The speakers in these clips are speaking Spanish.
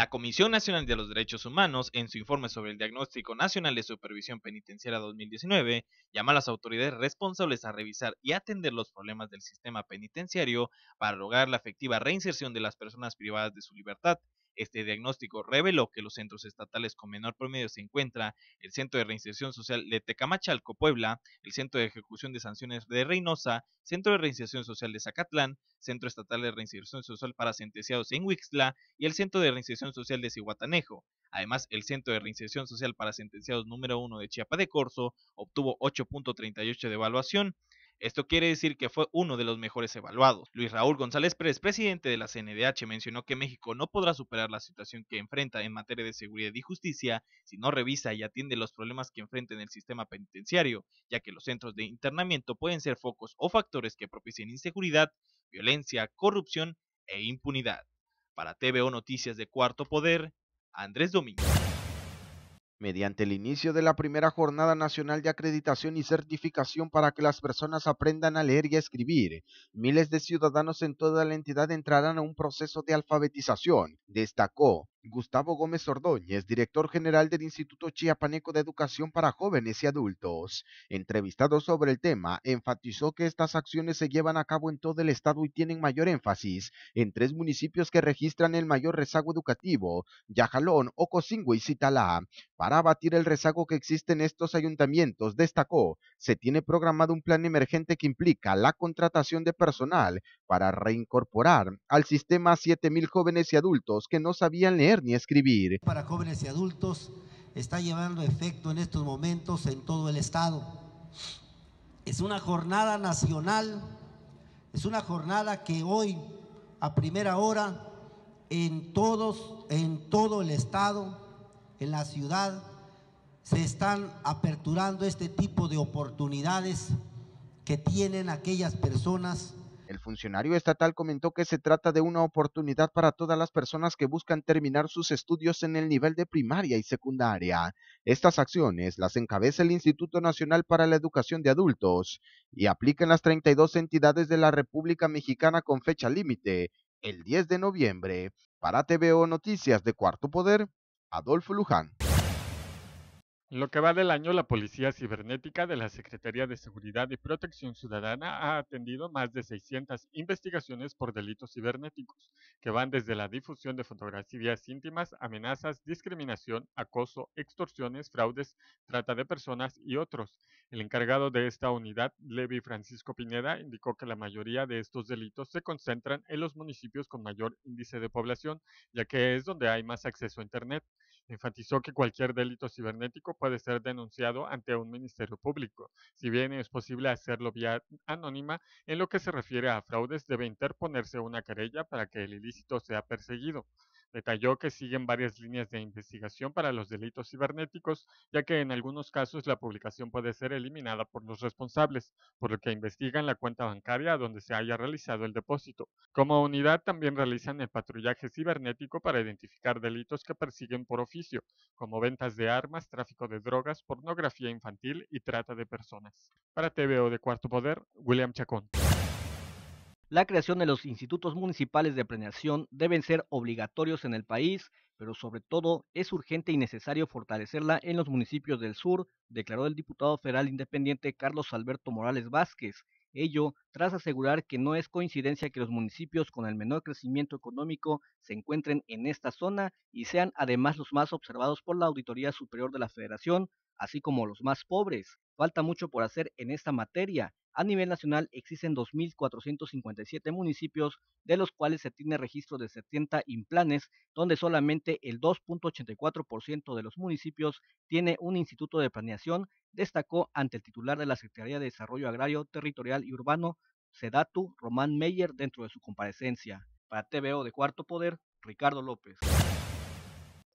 La Comisión Nacional de los Derechos Humanos, en su informe sobre el Diagnóstico Nacional de Supervisión Penitenciaria 2019, llama a las autoridades responsables a revisar y atender los problemas del sistema penitenciario para lograr la efectiva reinserción de las personas privadas de su libertad este diagnóstico reveló que los centros estatales con menor promedio se encuentran el Centro de Reinserción Social de Tecamachalco, Puebla, el Centro de Ejecución de Sanciones de Reynosa, Centro de Reinserción Social de Zacatlán, Centro Estatal de Reinserción Social para Sentenciados en Huixla y el Centro de Reinserción Social de Cihuatanejo. Además, el Centro de Reinserción Social para Sentenciados número 1 de Chiapa de Corzo obtuvo 8.38 de evaluación, esto quiere decir que fue uno de los mejores evaluados. Luis Raúl González Pérez, presidente de la CNDH, mencionó que México no podrá superar la situación que enfrenta en materia de seguridad y justicia si no revisa y atiende los problemas que enfrenta en el sistema penitenciario, ya que los centros de internamiento pueden ser focos o factores que propicien inseguridad, violencia, corrupción e impunidad. Para TVO Noticias de Cuarto Poder, Andrés Domínguez mediante el inicio de la primera Jornada Nacional de Acreditación y Certificación para que las personas aprendan a leer y a escribir. Miles de ciudadanos en toda la entidad entrarán a un proceso de alfabetización, destacó Gustavo Gómez Ordóñez, director general del Instituto Chiapaneco de Educación para Jóvenes y Adultos, entrevistado sobre el tema, enfatizó que estas acciones se llevan a cabo en todo el estado y tienen mayor énfasis en tres municipios que registran el mayor rezago educativo, Yajalón, Ocosingo y Citalá. Para abatir el rezago que existe en estos ayuntamientos, destacó, se tiene programado un plan emergente que implica la contratación de personal para reincorporar al sistema a 7.000 jóvenes y adultos que no sabían leer ni escribir. Para jóvenes y adultos está llevando efecto en estos momentos en todo el estado. Es una jornada nacional, es una jornada que hoy a primera hora en todos en todo el estado, en la ciudad se están aperturando este tipo de oportunidades que tienen aquellas personas el funcionario estatal comentó que se trata de una oportunidad para todas las personas que buscan terminar sus estudios en el nivel de primaria y secundaria. Estas acciones las encabeza el Instituto Nacional para la Educación de Adultos y aplican las 32 entidades de la República Mexicana con fecha límite, el 10 de noviembre. Para TVO Noticias de Cuarto Poder, Adolfo Luján. En lo que va del año, la Policía Cibernética de la Secretaría de Seguridad y Protección Ciudadana ha atendido más de 600 investigaciones por delitos cibernéticos, que van desde la difusión de fotografías íntimas, amenazas, discriminación, acoso, extorsiones, fraudes, trata de personas y otros. El encargado de esta unidad, Levi Francisco Pineda, indicó que la mayoría de estos delitos se concentran en los municipios con mayor índice de población, ya que es donde hay más acceso a Internet. Enfatizó que cualquier delito cibernético puede ser denunciado ante un ministerio público, si bien es posible hacerlo vía anónima, en lo que se refiere a fraudes debe interponerse una querella para que el ilícito sea perseguido. Detalló que siguen varias líneas de investigación para los delitos cibernéticos, ya que en algunos casos la publicación puede ser eliminada por los responsables, por lo que investigan la cuenta bancaria donde se haya realizado el depósito. Como unidad también realizan el patrullaje cibernético para identificar delitos que persiguen por oficio, como ventas de armas, tráfico de drogas, pornografía infantil y trata de personas. Para TVO de Cuarto Poder, William Chacón. La creación de los institutos municipales de planeación deben ser obligatorios en el país, pero sobre todo es urgente y necesario fortalecerla en los municipios del sur, declaró el diputado federal independiente Carlos Alberto Morales Vázquez. Ello tras asegurar que no es coincidencia que los municipios con el menor crecimiento económico se encuentren en esta zona y sean además los más observados por la Auditoría Superior de la Federación, así como los más pobres. Falta mucho por hacer en esta materia, a nivel nacional existen 2.457 municipios, de los cuales se tiene registro de 70 implanes, donde solamente el 2.84% de los municipios tiene un instituto de planeación, destacó ante el titular de la Secretaría de Desarrollo Agrario, Territorial y Urbano, Sedatu, Román Meyer, dentro de su comparecencia. Para TVO de Cuarto Poder, Ricardo López.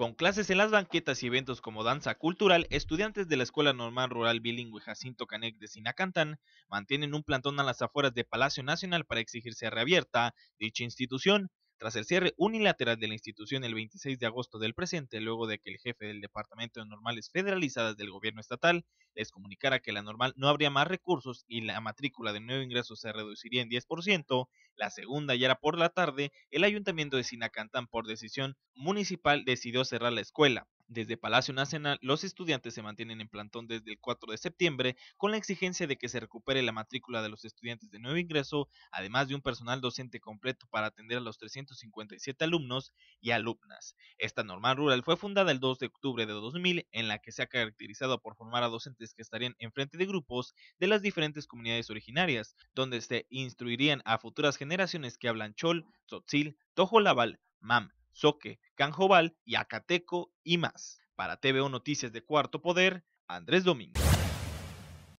Con clases en las banquetas y eventos como danza cultural, estudiantes de la Escuela Normal Rural Bilingüe Jacinto Canec de Sinacantán mantienen un plantón a las afueras de Palacio Nacional para exigir sea reabierta dicha institución, tras el cierre unilateral de la institución el 26 de agosto del presente, luego de que el jefe del Departamento de Normales Federalizadas del Gobierno Estatal les comunicara que la normal no habría más recursos y la matrícula de nuevo ingreso se reduciría en 10%, la segunda ya era por la tarde, el Ayuntamiento de Sinacantán, por decisión municipal, decidió cerrar la escuela. Desde Palacio Nacional, los estudiantes se mantienen en plantón desde el 4 de septiembre con la exigencia de que se recupere la matrícula de los estudiantes de nuevo ingreso, además de un personal docente completo para atender a los 357 alumnos y alumnas. Esta norma rural fue fundada el 2 de octubre de 2000, en la que se ha caracterizado por formar a docentes que estarían enfrente de grupos de las diferentes comunidades originarias, donde se instruirían a futuras generaciones que hablan chol, tzotzil, tojolabal, mam, soque, Canjobal y Acateco y más. Para TVO Noticias de Cuarto Poder, Andrés Domínguez.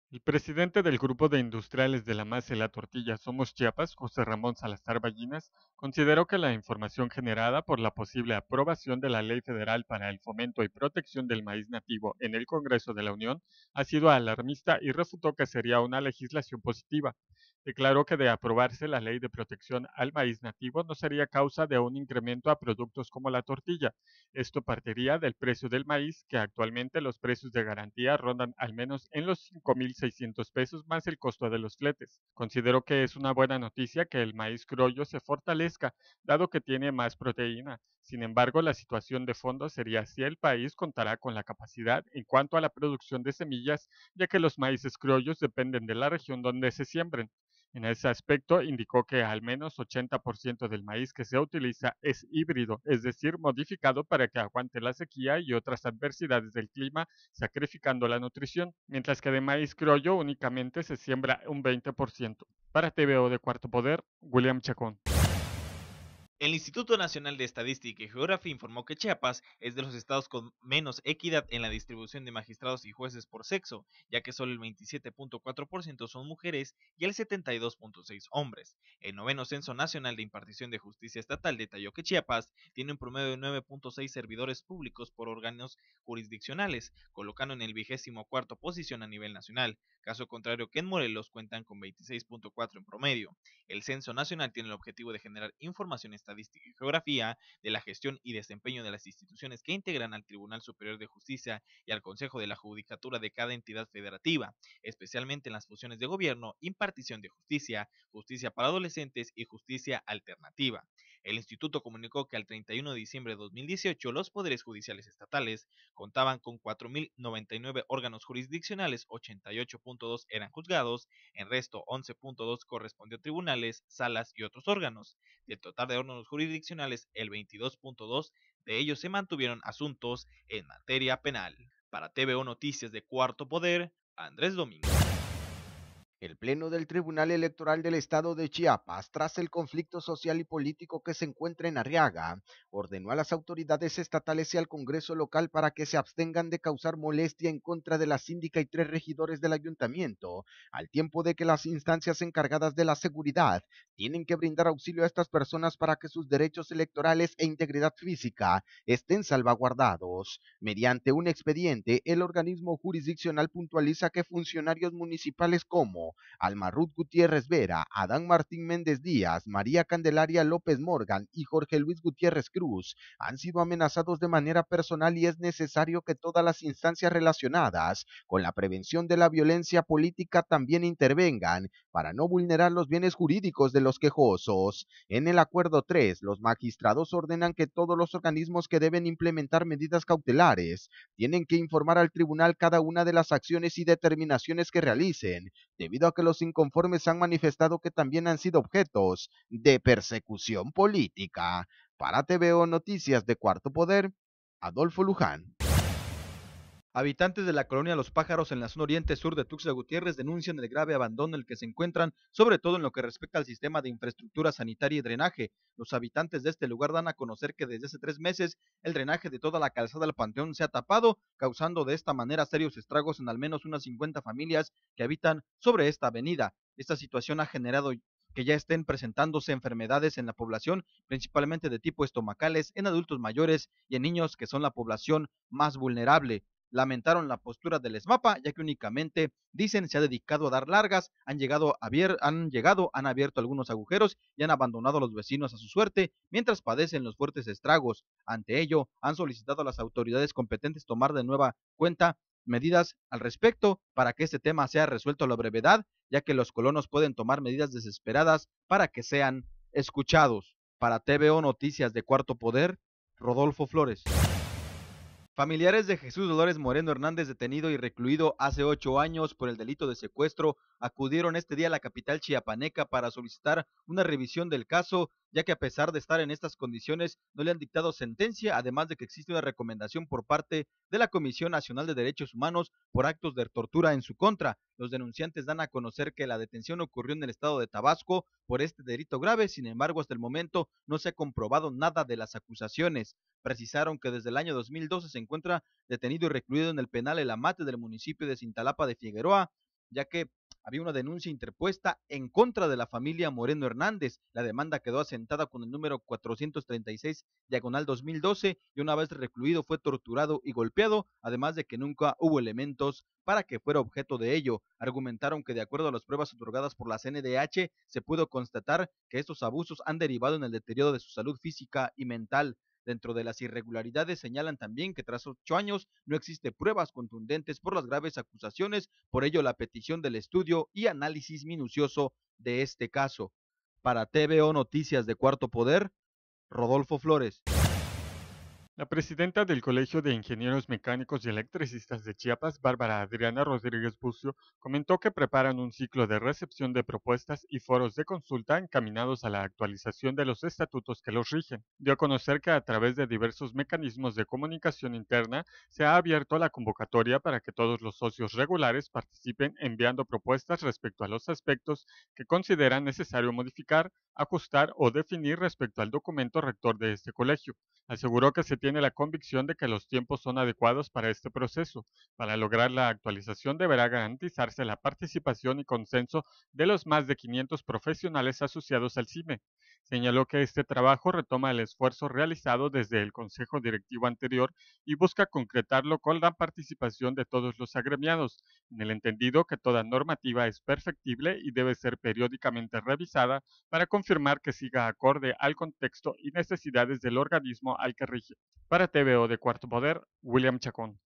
El presidente del Grupo de Industriales de la Masa y la Tortilla Somos Chiapas, José Ramón Salazar Ballinas, consideró que la información generada por la posible aprobación de la Ley Federal para el Fomento y Protección del Maíz Nativo en el Congreso de la Unión ha sido alarmista y refutó que sería una legislación positiva declaró que de aprobarse la ley de protección al maíz nativo no sería causa de un incremento a productos como la tortilla. Esto partiría del precio del maíz, que actualmente los precios de garantía rondan al menos en los 5.600 pesos más el costo de los fletes. Considero que es una buena noticia que el maíz criollo se fortalezca, dado que tiene más proteína. Sin embargo, la situación de fondo sería si el país contará con la capacidad en cuanto a la producción de semillas, ya que los maíces criollos dependen de la región donde se siembren. En ese aspecto, indicó que al menos 80% del maíz que se utiliza es híbrido, es decir, modificado para que aguante la sequía y otras adversidades del clima, sacrificando la nutrición, mientras que de maíz criollo únicamente se siembra un 20%. Para TVO de Cuarto Poder, William Chacón. El Instituto Nacional de Estadística y Geografía informó que Chiapas es de los estados con menos equidad en la distribución de magistrados y jueces por sexo, ya que solo el 27.4% son mujeres y el 72.6% hombres. El noveno Censo Nacional de Impartición de Justicia Estatal detalló que Chiapas tiene un promedio de 9.6 servidores públicos por órganos jurisdiccionales, colocando en el vigésimo cuarto posición a nivel nacional, caso contrario que en Morelos cuentan con 26.4 en promedio. El Censo Nacional tiene el objetivo de generar información estadística Estadística y Geografía, de la gestión y desempeño de las instituciones que integran al Tribunal Superior de Justicia y al Consejo de la Judicatura de cada entidad federativa, especialmente en las funciones de gobierno, impartición de justicia, justicia para adolescentes y justicia alternativa. El instituto comunicó que al 31 de diciembre de 2018 los poderes judiciales estatales contaban con 4.099 órganos jurisdiccionales, 88.2 eran juzgados, en resto 11.2 correspondió a tribunales, salas y otros órganos. Del total de órganos jurisdiccionales, el 22.2 de ellos se mantuvieron asuntos en materia penal. Para TVO Noticias de Cuarto Poder, Andrés Domínguez. El Pleno del Tribunal Electoral del Estado de Chiapas, tras el conflicto social y político que se encuentra en Arriaga, ordenó a las autoridades estatales y al Congreso local para que se abstengan de causar molestia en contra de la síndica y tres regidores del ayuntamiento, al tiempo de que las instancias encargadas de la seguridad tienen que brindar auxilio a estas personas para que sus derechos electorales e integridad física estén salvaguardados. Mediante un expediente, el organismo jurisdiccional puntualiza que funcionarios municipales como Almarut Gutiérrez Vera, Adán Martín Méndez Díaz, María Candelaria López Morgan y Jorge Luis Gutiérrez Cruz han sido amenazados de manera personal y es necesario que todas las instancias relacionadas con la prevención de la violencia política también intervengan para no vulnerar los bienes jurídicos de los quejosos. En el acuerdo 3, los magistrados ordenan que todos los organismos que deben implementar medidas cautelares tienen que informar al tribunal cada una de las acciones y determinaciones que realicen, debido a que los inconformes han manifestado que también han sido objetos de persecución política. Para TVO Noticias de Cuarto Poder, Adolfo Luján. Habitantes de la colonia Los Pájaros en la zona oriente sur de Tuxtla Gutiérrez denuncian el grave abandono en el que se encuentran, sobre todo en lo que respecta al sistema de infraestructura sanitaria y drenaje. Los habitantes de este lugar dan a conocer que desde hace tres meses el drenaje de toda la calzada del Panteón se ha tapado, causando de esta manera serios estragos en al menos unas 50 familias que habitan sobre esta avenida. Esta situación ha generado que ya estén presentándose enfermedades en la población, principalmente de tipo estomacales, en adultos mayores y en niños que son la población más vulnerable lamentaron la postura del ESMAPA, ya que únicamente, dicen, se ha dedicado a dar largas, han llegado, han, llegado han abierto algunos agujeros y han abandonado a los vecinos a su suerte, mientras padecen los fuertes estragos. Ante ello, han solicitado a las autoridades competentes tomar de nueva cuenta medidas al respecto para que este tema sea resuelto a la brevedad, ya que los colonos pueden tomar medidas desesperadas para que sean escuchados. Para TVO Noticias de Cuarto Poder, Rodolfo Flores. Familiares de Jesús Dolores Moreno Hernández, detenido y recluido hace ocho años por el delito de secuestro, acudieron este día a la capital chiapaneca para solicitar una revisión del caso ya que a pesar de estar en estas condiciones no le han dictado sentencia, además de que existe una recomendación por parte de la Comisión Nacional de Derechos Humanos por actos de tortura en su contra. Los denunciantes dan a conocer que la detención ocurrió en el estado de Tabasco por este delito grave, sin embargo hasta el momento no se ha comprobado nada de las acusaciones. Precisaron que desde el año 2012 se encuentra detenido y recluido en el penal El Amate del municipio de Cintalapa de Figueroa, ya que había una denuncia interpuesta en contra de la familia Moreno Hernández. La demanda quedó asentada con el número 436 diagonal 2012 y una vez recluido fue torturado y golpeado, además de que nunca hubo elementos para que fuera objeto de ello. Argumentaron que de acuerdo a las pruebas otorgadas por la CNDH se pudo constatar que estos abusos han derivado en el deterioro de su salud física y mental. Dentro de las irregularidades señalan también que tras ocho años no existe pruebas contundentes por las graves acusaciones, por ello la petición del estudio y análisis minucioso de este caso. Para TVO Noticias de Cuarto Poder, Rodolfo Flores. La presidenta del Colegio de Ingenieros Mecánicos y Electricistas de Chiapas, Bárbara Adriana Rodríguez Bucio, comentó que preparan un ciclo de recepción de propuestas y foros de consulta encaminados a la actualización de los estatutos que los rigen. Dio a conocer que a través de diversos mecanismos de comunicación interna se ha abierto la convocatoria para que todos los socios regulares participen enviando propuestas respecto a los aspectos que consideran necesario modificar, ajustar o definir respecto al documento rector de este colegio. Aseguró que se tiene tiene la convicción de que los tiempos son adecuados para este proceso. Para lograr la actualización deberá garantizarse la participación y consenso de los más de 500 profesionales asociados al CIME. Señaló que este trabajo retoma el esfuerzo realizado desde el Consejo Directivo anterior y busca concretarlo con la participación de todos los agremiados, en el entendido que toda normativa es perfectible y debe ser periódicamente revisada para confirmar que siga acorde al contexto y necesidades del organismo al que rige. Para TVO de Cuarto Poder, William Chacón.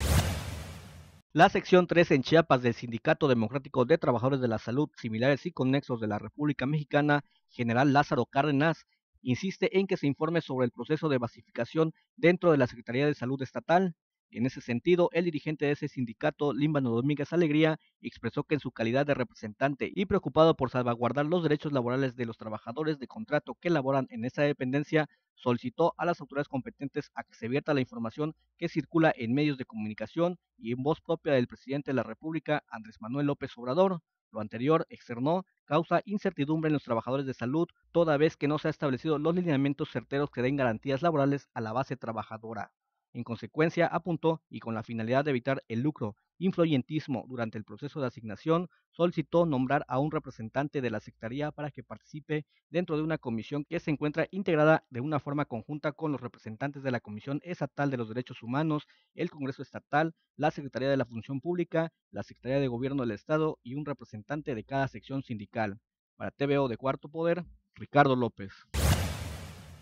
La sección 3 en Chiapas del Sindicato Democrático de Trabajadores de la Salud, similares y conexos de la República Mexicana, general Lázaro Cárdenas, insiste en que se informe sobre el proceso de basificación dentro de la Secretaría de Salud Estatal en ese sentido, el dirigente de ese sindicato, Límbano Domínguez Alegría, expresó que en su calidad de representante y preocupado por salvaguardar los derechos laborales de los trabajadores de contrato que laboran en esa dependencia, solicitó a las autoridades competentes a que se vierta la información que circula en medios de comunicación y en voz propia del presidente de la República, Andrés Manuel López Obrador. Lo anterior, externó, causa incertidumbre en los trabajadores de salud, toda vez que no se han establecido los lineamientos certeros que den garantías laborales a la base trabajadora. En consecuencia, apuntó, y con la finalidad de evitar el lucro, influyentismo durante el proceso de asignación, solicitó nombrar a un representante de la sectaría para que participe dentro de una comisión que se encuentra integrada de una forma conjunta con los representantes de la Comisión Estatal de los Derechos Humanos, el Congreso Estatal, la Secretaría de la Función Pública, la Secretaría de Gobierno del Estado y un representante de cada sección sindical. Para TVO de Cuarto Poder, Ricardo López.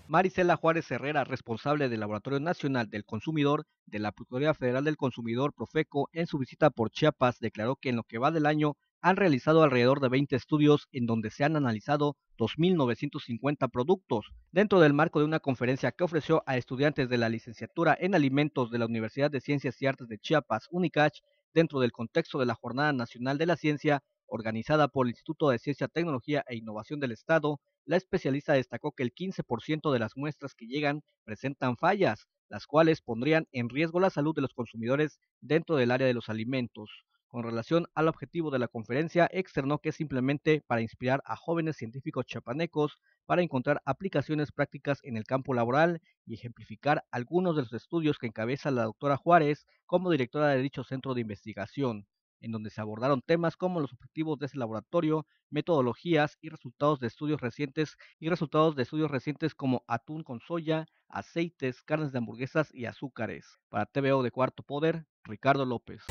Marisela Juárez Herrera, responsable del Laboratorio Nacional del Consumidor de la Procuraduría Federal del Consumidor, Profeco, en su visita por Chiapas, declaró que en lo que va del año han realizado alrededor de 20 estudios en donde se han analizado 2.950 productos, dentro del marco de una conferencia que ofreció a estudiantes de la licenciatura en alimentos de la Universidad de Ciencias y Artes de Chiapas, UNICACH, dentro del contexto de la Jornada Nacional de la Ciencia organizada por el Instituto de Ciencia, Tecnología e Innovación del Estado, la especialista destacó que el 15% de las muestras que llegan presentan fallas, las cuales pondrían en riesgo la salud de los consumidores dentro del área de los alimentos. Con relación al objetivo de la conferencia, externó que es simplemente para inspirar a jóvenes científicos chapanecos para encontrar aplicaciones prácticas en el campo laboral y ejemplificar algunos de los estudios que encabeza la doctora Juárez como directora de dicho centro de investigación en donde se abordaron temas como los objetivos de ese laboratorio, metodologías y resultados de estudios recientes y resultados de estudios recientes como atún con soya, aceites, carnes de hamburguesas y azúcares. Para TVO de Cuarto Poder, Ricardo López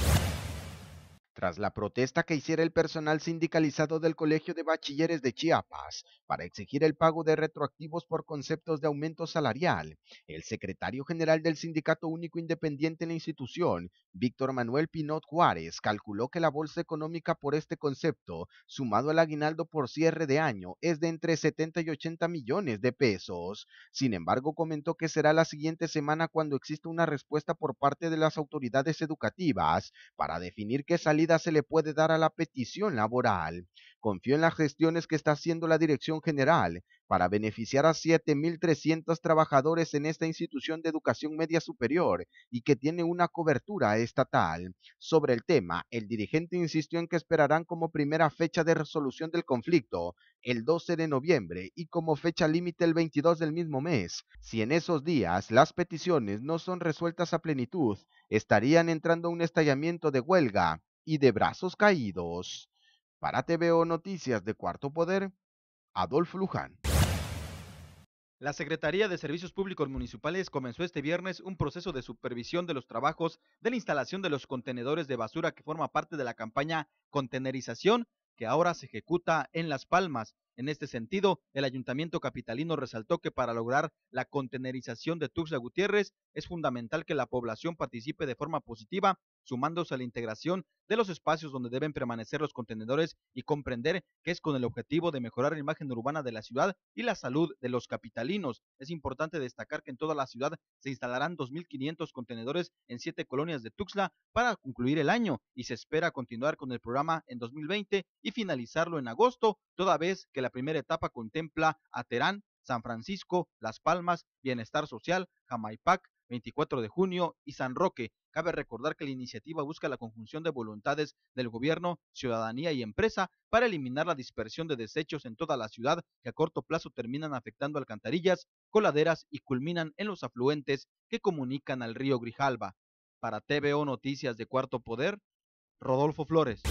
tras la protesta que hiciera el personal sindicalizado del Colegio de Bachilleres de Chiapas para exigir el pago de retroactivos por conceptos de aumento salarial, el secretario general del Sindicato Único Independiente en la institución, Víctor Manuel Pinot Juárez, calculó que la bolsa económica por este concepto, sumado al aguinaldo por cierre de año, es de entre 70 y 80 millones de pesos. Sin embargo, comentó que será la siguiente semana cuando exista una respuesta por parte de las autoridades educativas para definir qué salida se le puede dar a la petición laboral. Confío en las gestiones que está haciendo la Dirección General para beneficiar a 7.300 trabajadores en esta institución de educación media superior y que tiene una cobertura estatal. Sobre el tema, el dirigente insistió en que esperarán como primera fecha de resolución del conflicto el 12 de noviembre y como fecha límite el 22 del mismo mes. Si en esos días las peticiones no son resueltas a plenitud, estarían entrando a un estallamiento de huelga y de brazos caídos. Para TVO Noticias de Cuarto Poder, Adolfo Luján. La Secretaría de Servicios Públicos Municipales comenzó este viernes un proceso de supervisión de los trabajos de la instalación de los contenedores de basura que forma parte de la campaña Contenerización que ahora se ejecuta en Las Palmas, en este sentido, el ayuntamiento capitalino resaltó que para lograr la contenerización de Tuxla Gutiérrez es fundamental que la población participe de forma positiva, sumándose a la integración de los espacios donde deben permanecer los contenedores y comprender que es con el objetivo de mejorar la imagen urbana de la ciudad y la salud de los capitalinos. Es importante destacar que en toda la ciudad se instalarán 2.500 contenedores en siete colonias de Tuxla para concluir el año y se espera continuar con el programa en 2020 y finalizarlo en agosto, toda vez que la primera etapa contempla a Terán, San Francisco, Las Palmas, Bienestar Social, Jamaipac, 24 de junio y San Roque. Cabe recordar que la iniciativa busca la conjunción de voluntades del gobierno, ciudadanía y empresa para eliminar la dispersión de desechos en toda la ciudad que a corto plazo terminan afectando alcantarillas, coladeras y culminan en los afluentes que comunican al río Grijalba. Para TVO Noticias de Cuarto Poder, Rodolfo Flores.